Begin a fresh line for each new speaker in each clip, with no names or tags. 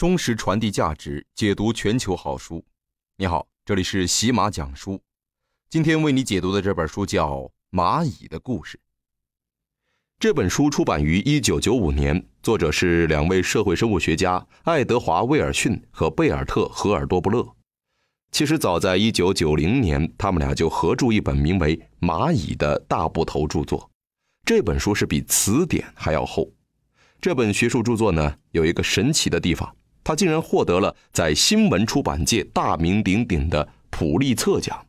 忠实传递价值，解读全球好书。你好，这里是喜马讲书。今天为你解读的这本书叫《蚂蚁的故事》。这本书出版于一九九五年，作者是两位社会生物学家爱德华·威尔逊和贝尔特·荷尔多布勒。其实早在一九九零年，他们俩就合著一本名为《蚂蚁的大部头》著作。这本书是比词典还要厚。这本学术著作呢，有一个神奇的地方。他竟然获得了在新闻出版界大名鼎鼎的普利策奖。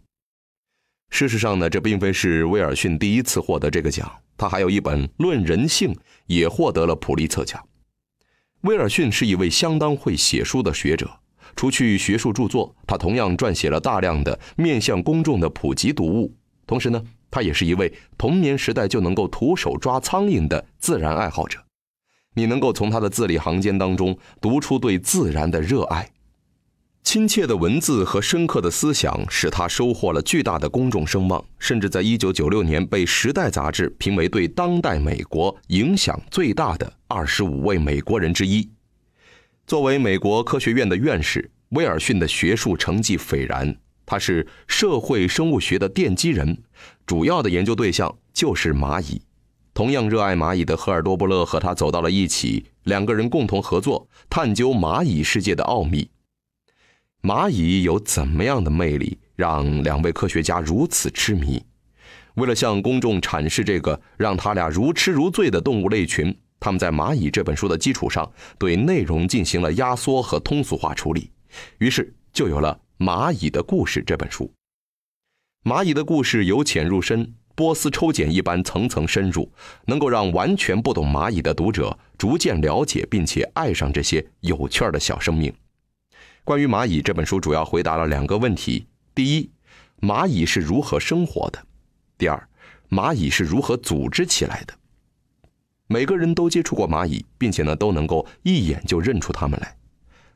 事实上呢，这并非是威尔逊第一次获得这个奖，他还有一本《论人性》也获得了普利策奖。威尔逊是一位相当会写书的学者，除去学术著作，他同样撰写了大量的面向公众的普及读物。同时呢，他也是一位童年时代就能够徒手抓苍蝇的自然爱好者。你能够从他的字里行间当中读出对自然的热爱，亲切的文字和深刻的思想使他收获了巨大的公众声望，甚至在一九九六年被《时代》杂志评为对当代美国影响最大的二十五位美国人之一。作为美国科学院的院士，威尔逊的学术成绩斐然，他是社会生物学的奠基人，主要的研究对象就是蚂蚁。同样热爱蚂蚁的赫尔多布勒和他走到了一起，两个人共同合作，探究蚂蚁世界的奥秘。蚂蚁有怎么样的魅力，让两位科学家如此痴迷？为了向公众阐释这个让他俩如痴如醉的动物类群，他们在《蚂蚁》这本书的基础上，对内容进行了压缩和通俗化处理，于是就有了《蚂蚁的故事》这本书。《蚂蚁的故事》由浅入深。波斯抽茧一般层层深入，能够让完全不懂蚂蚁的读者逐渐了解并且爱上这些有趣儿的小生命。关于蚂蚁这本书，主要回答了两个问题：第一，蚂蚁是如何生活的；第二，蚂蚁是如何组织起来的。每个人都接触过蚂蚁，并且呢都能够一眼就认出它们来。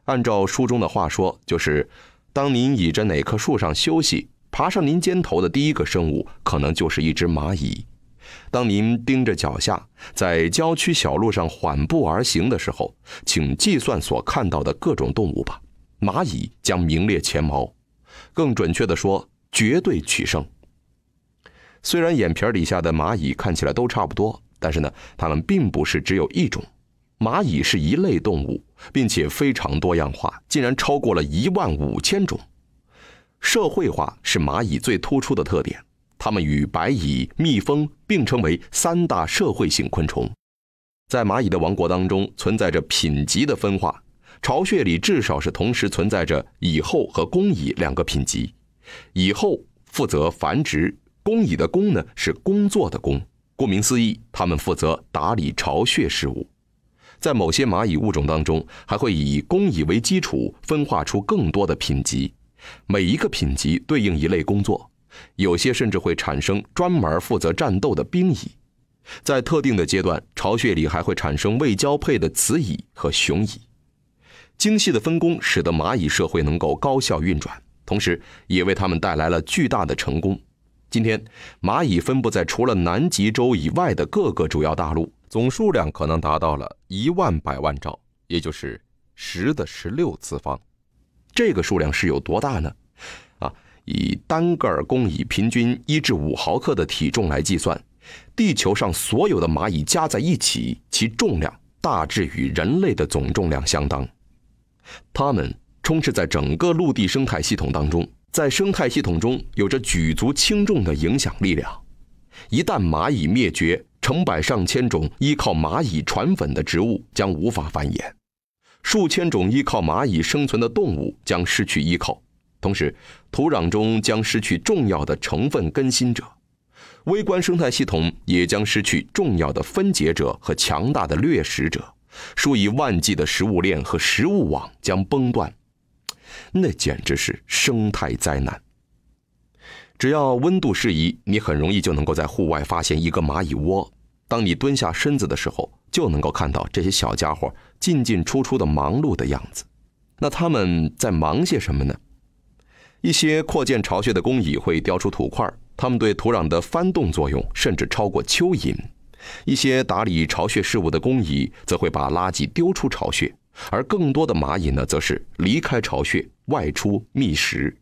按照书中的话说，就是当您倚着哪棵树上休息。爬上您肩头的第一个生物，可能就是一只蚂蚁。当您盯着脚下，在郊区小路上缓步而行的时候，请计算所看到的各种动物吧。蚂蚁将名列前茅，更准确地说，绝对取胜。虽然眼皮底下的蚂蚁看起来都差不多，但是呢，它们并不是只有一种。蚂蚁是一类动物，并且非常多样化，竟然超过了一万五千种。社会化是蚂蚁最突出的特点，它们与白蚁、蜜蜂并称为三大社会性昆虫。在蚂蚁的王国当中，存在着品级的分化，巢穴里至少是同时存在着蚁后和工蚁两个品级。蚁后负责繁殖，工蚁的“工”呢是工作的“工”，顾名思义，它们负责打理巢穴事务。在某些蚂蚁物种当中，还会以工蚁为基础分化出更多的品级。每一个品级对应一类工作，有些甚至会产生专门负责战斗的兵蚁。在特定的阶段，巢穴里还会产生未交配的雌蚁和雄蚁。精细的分工使得蚂蚁社会能够高效运转，同时也为它们带来了巨大的成功。今天，蚂蚁分布在除了南极洲以外的各个主要大陆，总数量可能达到了一万百万兆，也就是十的十六次方。这个数量是有多大呢？啊，以单个工蚁平均一至五毫克的体重来计算，地球上所有的蚂蚁加在一起，其重量大致与人类的总重量相当。它们充斥在整个陆地生态系统当中，在生态系统中有着举足轻重的影响力量。一旦蚂蚁灭绝，成百上千种依靠蚂蚁传粉的植物将无法繁衍。数千种依靠蚂蚁生存的动物将失去依靠，同时，土壤中将失去重要的成分更新者，微观生态系统也将失去重要的分解者和强大的掠食者，数以万计的食物链和食物网将崩断，那简直是生态灾难。只要温度适宜，你很容易就能够在户外发现一个蚂蚁窝。当你蹲下身子的时候，就能够看到这些小家伙。进进出出的忙碌的样子，那他们在忙些什么呢？一些扩建巢穴的工蚁会叼出土块，它们对土壤的翻动作用甚至超过蚯蚓；一些打理巢穴事务的工蚁则会把垃圾丢出巢穴，而更多的蚂蚁呢，则是离开巢穴外出觅食。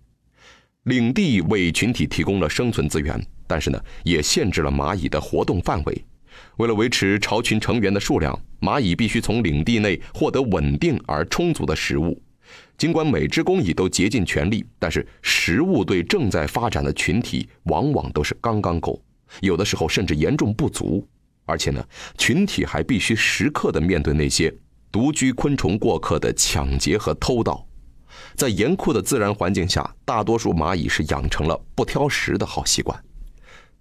领地为群体提供了生存资源，但是呢，也限制了蚂蚁的活动范围。为了维持巢群成员的数量，蚂蚁必须从领地内获得稳定而充足的食物。尽管每只工蚁都竭尽全力，但是食物对正在发展的群体往往都是刚刚够，有的时候甚至严重不足。而且呢，群体还必须时刻的面对那些独居昆虫过客的抢劫和偷盗。在严酷的自然环境下，大多数蚂蚁是养成了不挑食的好习惯，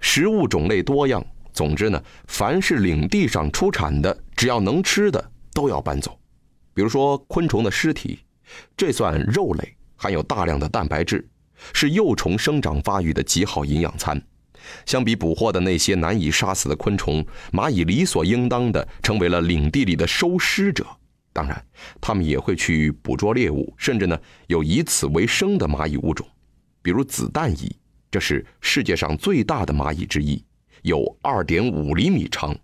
食物种类多样。总之呢，凡是领地上出产的，只要能吃的，都要搬走。比如说昆虫的尸体，这算肉类，含有大量的蛋白质，是幼虫生长发育的极好营养餐。相比捕获的那些难以杀死的昆虫，蚂蚁理所应当的成为了领地里的收尸者。当然，它们也会去捕捉猎物，甚至呢，有以此为生的蚂蚁物种，比如子弹蚁，这是世界上最大的蚂蚁之一。有二点五厘米长，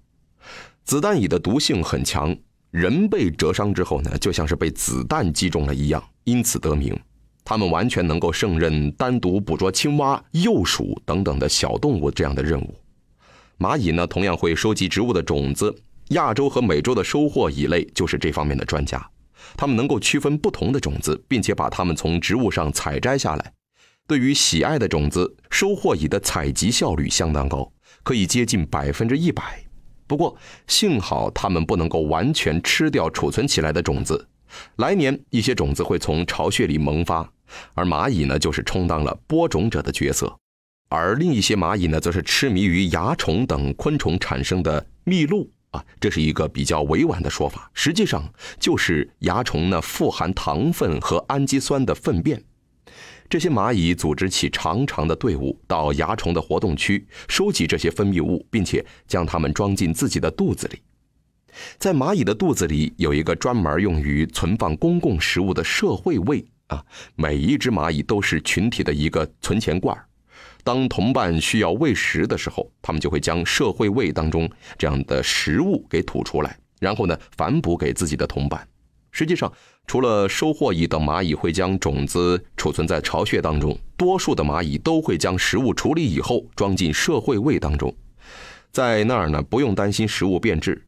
子弹蚁的毒性很强，人被折伤之后呢，就像是被子弹击中了一样，因此得名。它们完全能够胜任单独捕捉青蛙、幼鼠等等的小动物这样的任务。蚂蚁呢，同样会收集植物的种子。亚洲和美洲的收获蚁类就是这方面的专家，它们能够区分不同的种子，并且把它们从植物上采摘下来。对于喜爱的种子，收获蚁的采集效率相当高。可以接近百分之一百，不过幸好它们不能够完全吃掉储存起来的种子。来年一些种子会从巢穴里萌发，而蚂蚁呢就是充当了播种者的角色。而另一些蚂蚁呢，则是痴迷于蚜虫等昆虫产生的蜜露啊，这是一个比较委婉的说法，实际上就是蚜虫呢富含糖分和氨基酸的粪便。这些蚂蚁组织起长长的队伍，到蚜虫的活动区收集这些分泌物，并且将它们装进自己的肚子里。在蚂蚁的肚子里有一个专门用于存放公共食物的社会胃啊，每一只蚂蚁都是群体的一个存钱罐。当同伴需要喂食的时候，它们就会将社会胃当中这样的食物给吐出来，然后呢，反哺给自己的同伴。实际上，除了收获蚁等蚂蚁会将种子储存在巢穴当中，多数的蚂蚁都会将食物处理以后装进社会胃当中，在那儿呢不用担心食物变质。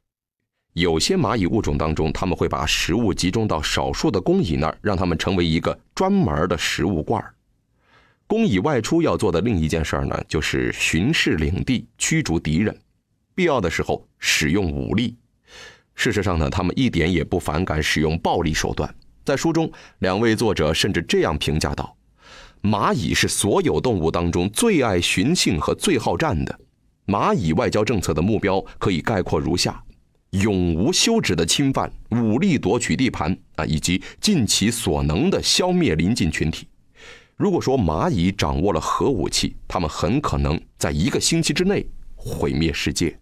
有些蚂蚁物种当中，他们会把食物集中到少数的工蚁那儿，让他们成为一个专门的食物罐儿。工蚁外出要做的另一件事儿呢，就是巡视领地、驱逐敌人，必要的时候使用武力。事实上呢，他们一点也不反感使用暴力手段。在书中，两位作者甚至这样评价道：“蚂蚁是所有动物当中最爱寻衅和最好战的。蚂蚁外交政策的目标可以概括如下：永无休止的侵犯、武力夺取地盘啊，以及尽其所能的消灭邻近群体。如果说蚂蚁掌握了核武器，他们很可能在一个星期之内毁灭世界。”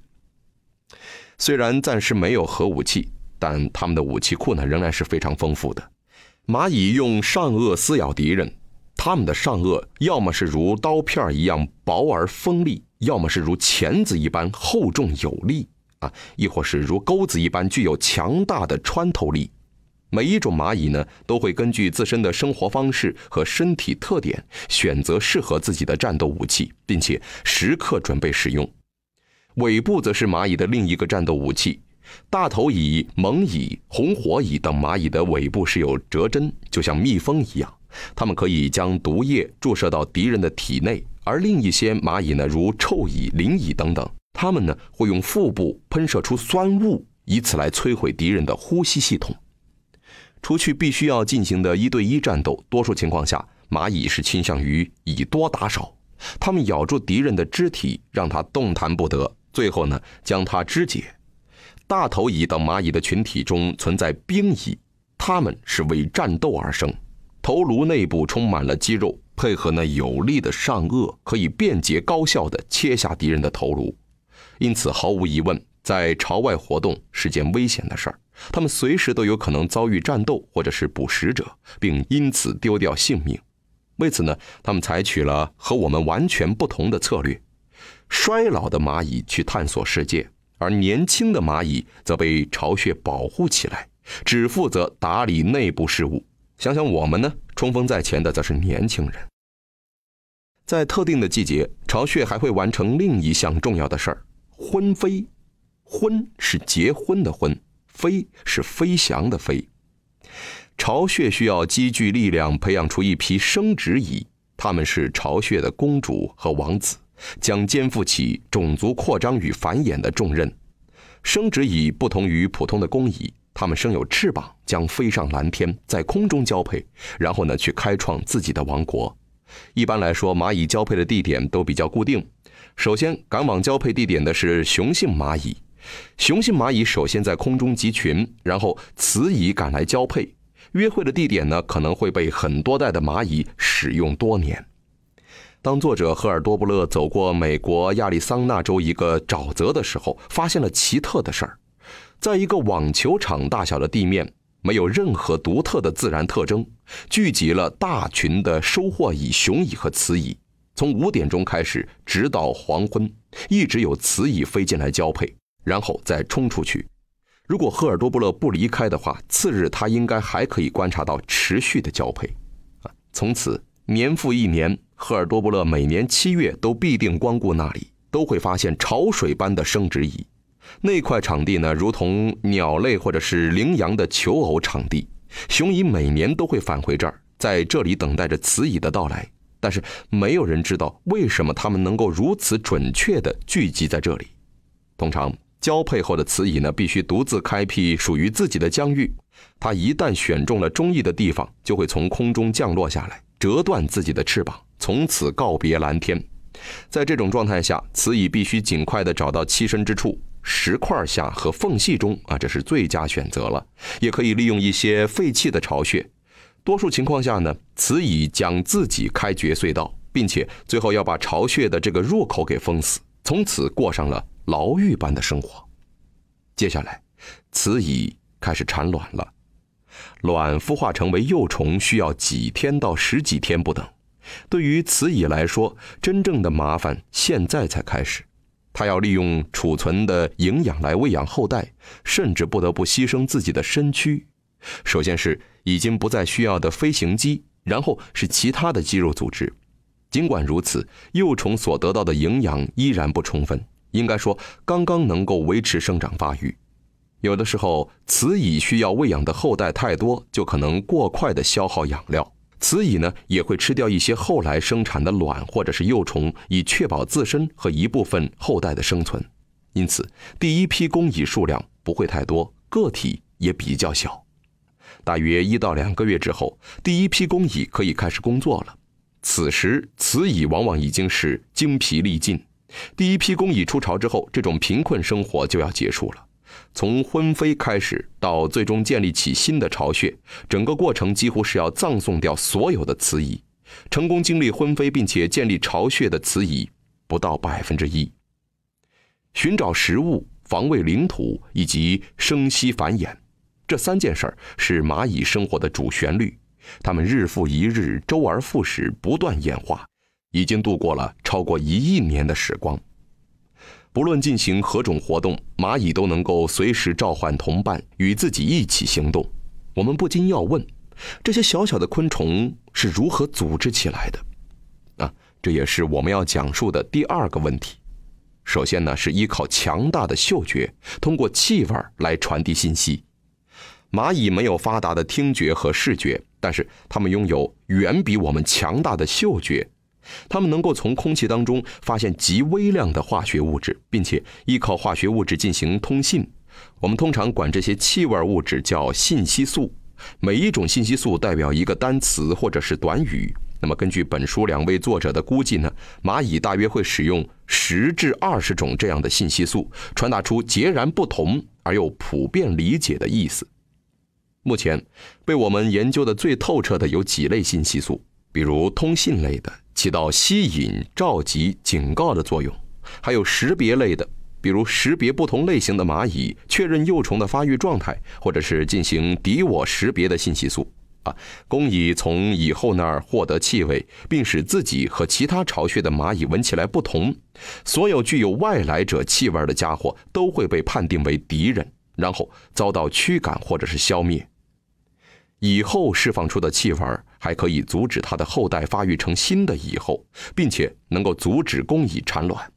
虽然暂时没有核武器，但他们的武器库呢仍然是非常丰富的。蚂蚁用上颚撕咬敌人，它们的上颚要么是如刀片一样薄而锋利，要么是如钳子一般厚重有力啊，亦或是如钩子一般具有强大的穿透力。每一种蚂蚁呢都会根据自身的生活方式和身体特点选择适合自己的战斗武器，并且时刻准备使用。尾部则是蚂蚁的另一个战斗武器，大头蚁、猛蚁、红火蚁等蚂蚁的尾部是有折针，就像蜜蜂一样，它们可以将毒液注射到敌人的体内。而另一些蚂蚁呢，如臭蚁、灵蚁等等，它们呢会用腹部喷射出酸雾，以此来摧毁敌人的呼吸系统。除去必须要进行的一对一战斗，多数情况下蚂蚁是倾向于以多打少，它们咬住敌人的肢体，让它动弹不得。最后呢，将它肢解。大头蚁等蚂蚁的群体中存在兵蚁，它们是为战斗而生。头颅内部充满了肌肉，配合那有力的上颚，可以便捷高效的切下敌人的头颅。因此，毫无疑问，在朝外活动是件危险的事儿。它们随时都有可能遭遇战斗或者是捕食者，并因此丢掉性命。为此呢，他们采取了和我们完全不同的策略。衰老的蚂蚁去探索世界，而年轻的蚂蚁则被巢穴保护起来，只负责打理内部事务。想想我们呢？冲锋在前的则是年轻人。在特定的季节，巢穴还会完成另一项重要的事儿——婚飞。婚是结婚的婚，飞是飞翔的飞。巢穴需要积聚力量，培养出一批生殖蚁，它们是巢穴的公主和王子。将肩负起种族扩张与繁衍的重任。生殖蚁不同于普通的工蚁，它们生有翅膀，将飞上蓝天，在空中交配，然后呢去开创自己的王国。一般来说，蚂蚁交配的地点都比较固定。首先赶往交配地点的是雄性蚂蚁，雄性蚂蚁首先在空中集群，然后雌蚁赶来交配。约会的地点呢，可能会被很多代的蚂蚁使用多年。当作者赫尔多布勒走过美国亚利桑那州一个沼泽的时候，发现了奇特的事儿：在一个网球场大小的地面，没有任何独特的自然特征，聚集了大群的收获蚁雄蚁和雌蚁。从五点钟开始，直到黄昏，一直有雌蚁飞进来交配，然后再冲出去。如果赫尔多布勒不离开的话，次日他应该还可以观察到持续的交配。啊，从此年复一年。赫尔多布勒每年七月都必定光顾那里，都会发现潮水般的生殖蚁。那块场地呢，如同鸟类或者是羚羊的求偶场地。雄蚁每年都会返回这儿，在这里等待着雌蚁的到来。但是没有人知道为什么它们能够如此准确地聚集在这里。通常交配后的雌蚁呢，必须独自开辟属于自己的疆域。它一旦选中了中意的地方，就会从空中降落下来，折断自己的翅膀。从此告别蓝天，在这种状态下，雌蚁必须尽快的找到栖身之处，石块下和缝隙中啊，这是最佳选择了。也可以利用一些废弃的巢穴。多数情况下呢，雌蚁将自己开掘隧道，并且最后要把巢穴的这个入口给封死，从此过上了牢狱般的生活。接下来，雌蚁开始产卵了。卵孵化成为幼虫需要几天到十几天不等。对于雌蚁来说，真正的麻烦现在才开始。它要利用储存的营养来喂养后代，甚至不得不牺牲自己的身躯。首先是已经不再需要的飞行肌，然后是其他的肌肉组织。尽管如此，幼虫所得到的营养依然不充分。应该说，刚刚能够维持生长发育。有的时候，雌蚁需要喂养的后代太多，就可能过快地消耗养料。雌蚁呢也会吃掉一些后来生产的卵或者是幼虫，以确保自身和一部分后代的生存。因此，第一批工蚁数量不会太多，个体也比较小。大约一到两个月之后，第一批工蚁可以开始工作了。此时，雌蚁往往已经是精疲力尽。第一批工蚁出巢之后，这种贫困生活就要结束了。从婚飞开始到最终建立起新的巢穴，整个过程几乎是要葬送掉所有的雌蚁。成功经历婚飞并且建立巢穴的雌蚁不到百分之一。寻找食物、防卫领土以及生息繁衍，这三件事是蚂蚁生活的主旋律。它们日复一日、周而复始、不断演化，已经度过了超过一亿年的时光。无论进行何种活动，蚂蚁都能够随时召唤同伴与自己一起行动。我们不禁要问：这些小小的昆虫是如何组织起来的？啊，这也是我们要讲述的第二个问题。首先呢，是依靠强大的嗅觉，通过气味来传递信息。蚂蚁没有发达的听觉和视觉，但是它们拥有远比我们强大的嗅觉。它们能够从空气当中发现极微量的化学物质，并且依靠化学物质进行通信。我们通常管这些气味物质叫信息素。每一种信息素代表一个单词或者是短语。那么，根据本书两位作者的估计呢，蚂蚁大约会使用十至二十种这样的信息素，传达出截然不同而又普遍理解的意思。目前，被我们研究的最透彻的有几类信息素。比如通信类的，起到吸引、召集、警告的作用；还有识别类的，比如识别不同类型的蚂蚁，确认幼虫的发育状态，或者是进行敌我识别的信息素。啊，工蚁从蚁后那儿获得气味，并使自己和其他巢穴的蚂蚁闻起来不同。所有具有外来者气味的家伙都会被判定为敌人，然后遭到驱赶或者是消灭。蚁后释放出的气味儿。还可以阻止它的后代发育成新的蚁后，并且能够阻止工蚁产卵。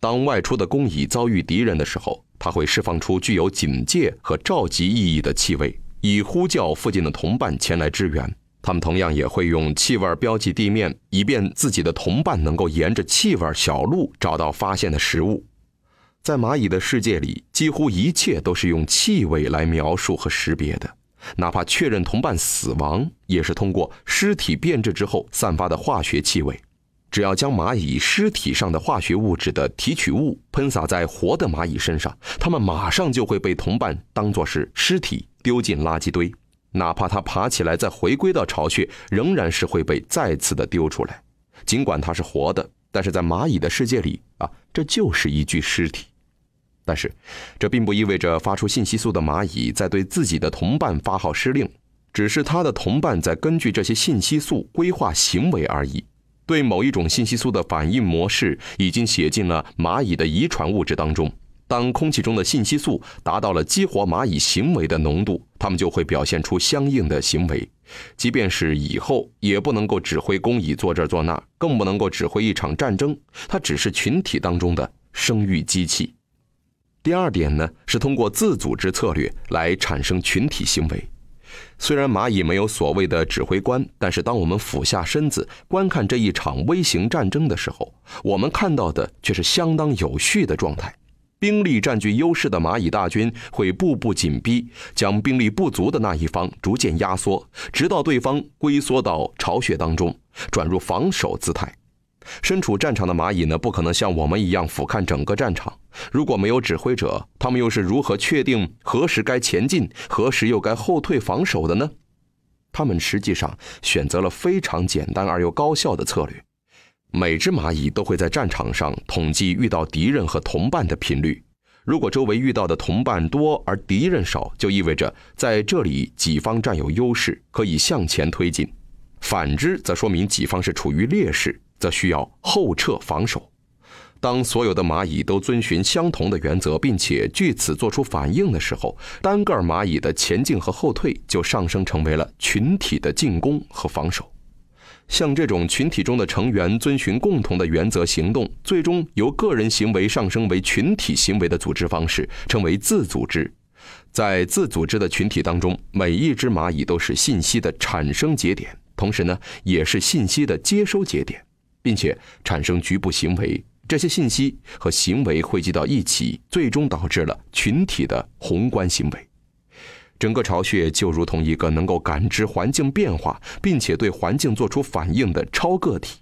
当外出的工蚁遭遇敌人的时候，它会释放出具有警戒和召集意义的气味，以呼叫附近的同伴前来支援。它们同样也会用气味标记地面，以便自己的同伴能够沿着气味小路找到发现的食物。在蚂蚁的世界里，几乎一切都是用气味来描述和识别的。哪怕确认同伴死亡，也是通过尸体变质之后散发的化学气味。只要将蚂蚁尸体上的化学物质的提取物喷洒在活的蚂蚁身上，它们马上就会被同伴当作是尸体丢进垃圾堆。哪怕它爬起来再回归到巢穴，仍然是会被再次的丢出来。尽管它是活的，但是在蚂蚁的世界里啊，这就是一具尸体。但是，这并不意味着发出信息素的蚂蚁在对自己的同伴发号施令，只是它的同伴在根据这些信息素规划行为而已。对某一种信息素的反应模式已经写进了蚂蚁的遗传物质当中。当空气中的信息素达到了激活蚂蚁行为的浓度，它们就会表现出相应的行为。即便是以后也不能够指挥工蚁做这做那，更不能够指挥一场战争。它只是群体当中的生育机器。第二点呢，是通过自组织策略来产生群体行为。虽然蚂蚁没有所谓的指挥官，但是当我们俯下身子观看这一场微型战争的时候，我们看到的却是相当有序的状态。兵力占据优势的蚂蚁大军会步步紧逼，将兵力不足的那一方逐渐压缩，直到对方龟缩到巢穴当中，转入防守姿态。身处战场的蚂蚁呢，不可能像我们一样俯瞰整个战场。如果没有指挥者，他们又是如何确定何时该前进，何时又该后退防守的呢？他们实际上选择了非常简单而又高效的策略。每只蚂蚁都会在战场上统计遇到敌人和同伴的频率。如果周围遇到的同伴多而敌人少，就意味着在这里己方占有优势，可以向前推进；反之，则说明己方是处于劣势。则需要后撤防守。当所有的蚂蚁都遵循相同的原则，并且据此做出反应的时候，单个蚂蚁的前进和后退就上升成为了群体的进攻和防守。像这种群体中的成员遵循共同的原则行动，最终由个人行为上升为群体行为的组织方式，称为自组织。在自组织的群体当中，每一只蚂蚁都是信息的产生节点，同时呢，也是信息的接收节点。并且产生局部行为，这些信息和行为汇集到一起，最终导致了群体的宏观行为。整个巢穴就如同一个能够感知环境变化，并且对环境做出反应的超个体。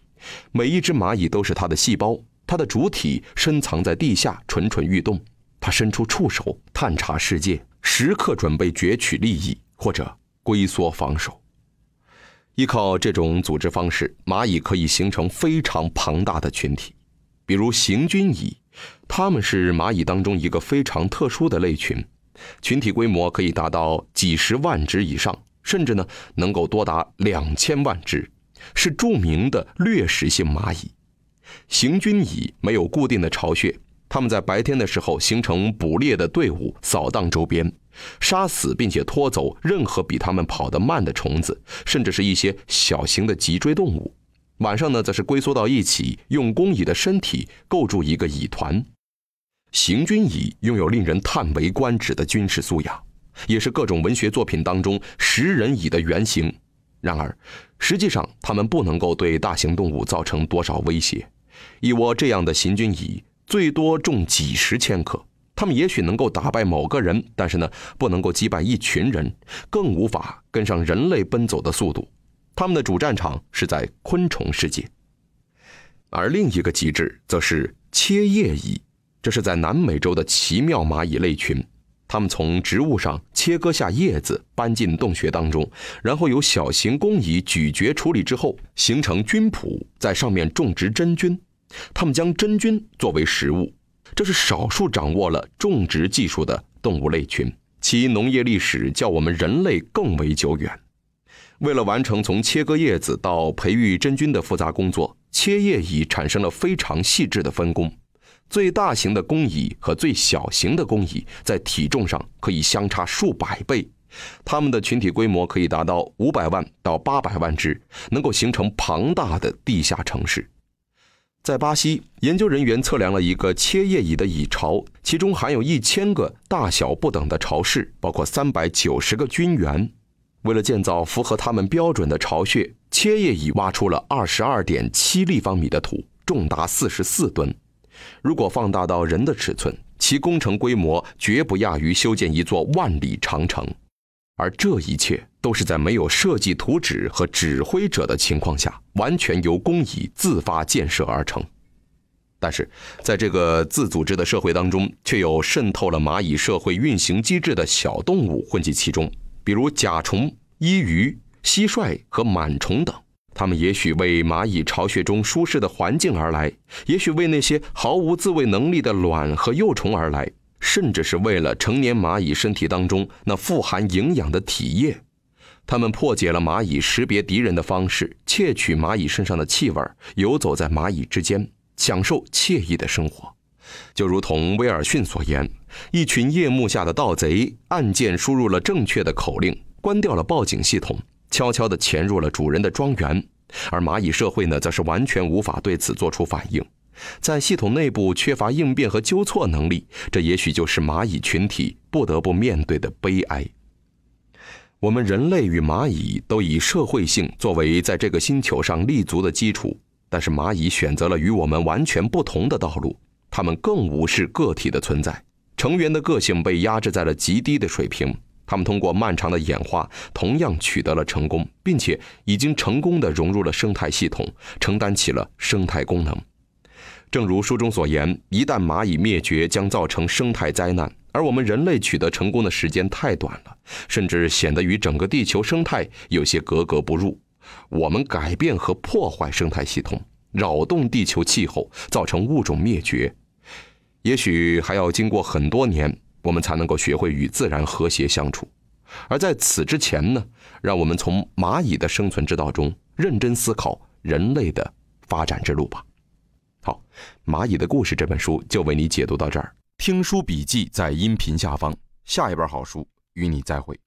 每一只蚂蚁都是它的细胞，它的主体深藏在地下，蠢蠢欲动。它伸出触手探查世界，时刻准备攫取利益或者龟缩防守。依靠这种组织方式，蚂蚁可以形成非常庞大的群体，比如行军蚁，它们是蚂蚁当中一个非常特殊的类群，群体规模可以达到几十万只以上，甚至呢能够多达两千万只，是著名的掠食性蚂蚁。行军蚁没有固定的巢穴。他们在白天的时候形成捕猎的队伍，扫荡周边，杀死并且拖走任何比他们跑得慢的虫子，甚至是一些小型的脊椎动物。晚上呢，则是龟缩到一起，用工蚁的身体构筑一个蚁团。行军蚁拥有令人叹为观止的军事素养，也是各种文学作品当中食人蚁的原型。然而，实际上它们不能够对大型动物造成多少威胁。一窝这样的行军蚁。最多重几十千克，它们也许能够打败某个人，但是呢，不能够击败一群人，更无法跟上人类奔走的速度。他们的主战场是在昆虫世界，而另一个极致则是切叶蚁，这是在南美洲的奇妙蚂蚁类群。它们从植物上切割下叶子，搬进洞穴当中，然后由小型工蚁咀嚼处理之后，形成菌圃，在上面种植真菌。他们将真菌作为食物，这是少数掌握了种植技术的动物类群，其农业历史较我们人类更为久远。为了完成从切割叶子到培育真菌的复杂工作，切叶蚁产生了非常细致的分工。最大型的工蚁和最小型的工蚁在体重上可以相差数百倍，它们的群体规模可以达到五百万到八百万只，能够形成庞大的地下城市。在巴西，研究人员测量了一个切叶蚁的蚁巢，其中含有一千个大小不等的巢室，包括三百九十个菌源。为了建造符合他们标准的巢穴，切叶蚁挖出了二十二点七立方米的土，重达四十四吨。如果放大到人的尺寸，其工程规模绝不亚于修建一座万里长城。而这一切。都是在没有设计图纸和指挥者的情况下，完全由工蚁自发建设而成。但是，在这个自组织的社会当中，却有渗透了蚂蚁社会运行机制的小动物混迹其中，比如甲虫、衣鱼、蟋蟀和螨虫等。它们也许为蚂蚁巢穴中舒适的环境而来，也许为那些毫无自卫能力的卵和幼虫而来，甚至是为了成年蚂蚁身体当中那富含营养的体液。他们破解了蚂蚁识别敌人的方式，窃取蚂蚁身上的气味，游走在蚂蚁之间，享受惬意的生活。就如同威尔逊所言，一群夜幕下的盗贼，按键输入了正确的口令，关掉了报警系统，悄悄地潜入了主人的庄园。而蚂蚁社会呢，则是完全无法对此做出反应，在系统内部缺乏应变和纠错能力，这也许就是蚂蚁群体不得不面对的悲哀。我们人类与蚂蚁都以社会性作为在这个星球上立足的基础，但是蚂蚁选择了与我们完全不同的道路。它们更无视个体的存在，成员的个性被压制在了极低的水平。他们通过漫长的演化，同样取得了成功，并且已经成功的融入了生态系统，承担起了生态功能。正如书中所言，一旦蚂蚁灭绝，将造成生态灾难。而我们人类取得成功的时间太短了，甚至显得与整个地球生态有些格格不入。我们改变和破坏生态系统，扰动地球气候，造成物种灭绝。也许还要经过很多年，我们才能够学会与自然和谐相处。而在此之前呢，让我们从蚂蚁的生存之道中认真思考人类的发展之路吧。好，《蚂蚁的故事》这本书就为你解读到这儿。听书笔记在音频下方，下一本好书与你再会。